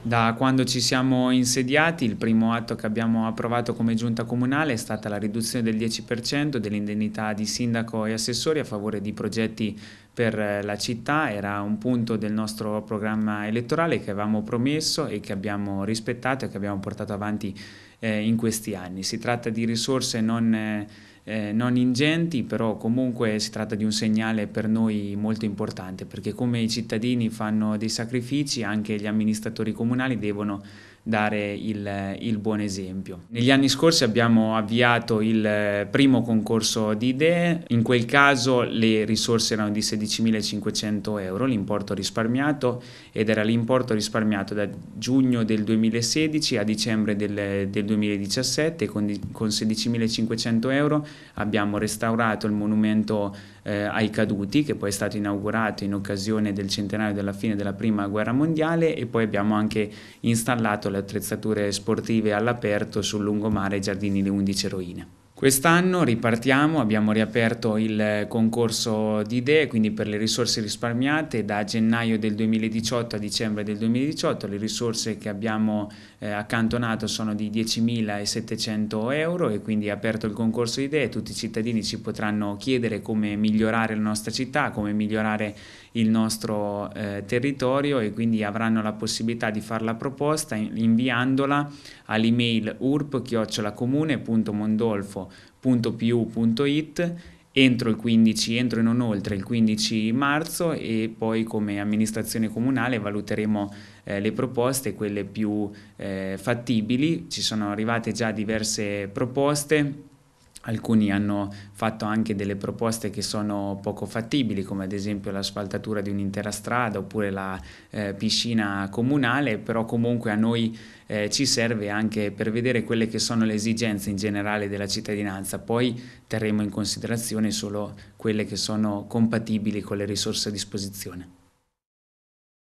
Da quando ci siamo insediati il primo atto che abbiamo approvato come giunta comunale è stata la riduzione del 10% dell'indennità di sindaco e assessori a favore di progetti per eh, la città, era un punto del nostro programma elettorale che avevamo promesso e che abbiamo rispettato e che abbiamo portato avanti eh, in questi anni. Si tratta di risorse non... Eh, eh, non ingenti, però comunque si tratta di un segnale per noi molto importante, perché come i cittadini fanno dei sacrifici, anche gli amministratori comunali devono dare il, il buon esempio. Negli anni scorsi abbiamo avviato il eh, primo concorso di idee, in quel caso le risorse erano di 16.500 euro, l'importo risparmiato ed era l'importo risparmiato da giugno del 2016 a dicembre del, del 2017 con, con 16.500 euro abbiamo restaurato il monumento eh, ai caduti, che poi è stato inaugurato in occasione del centenario della fine della Prima Guerra Mondiale e poi abbiamo anche installato le attrezzature sportive all'aperto sul lungomare Giardini Le 11 Eroine. Quest'anno ripartiamo, abbiamo riaperto il concorso di idee, quindi per le risorse risparmiate da gennaio del 2018 a dicembre del 2018 le risorse che abbiamo eh, accantonato sono di 10.700 euro e quindi aperto il concorso di idee, tutti i cittadini ci potranno chiedere come migliorare la nostra città, come migliorare il nostro eh, territorio e quindi avranno la possibilità di fare la proposta inviandola all'email urp-comune.mondolfo www.pu.it entro il 15, entro e non oltre il 15 marzo e poi come amministrazione comunale valuteremo eh, le proposte, quelle più eh, fattibili, ci sono arrivate già diverse proposte Alcuni hanno fatto anche delle proposte che sono poco fattibili, come ad esempio l'asfaltatura di un'intera strada oppure la eh, piscina comunale, però comunque a noi eh, ci serve anche per vedere quelle che sono le esigenze in generale della cittadinanza. Poi terremo in considerazione solo quelle che sono compatibili con le risorse a disposizione.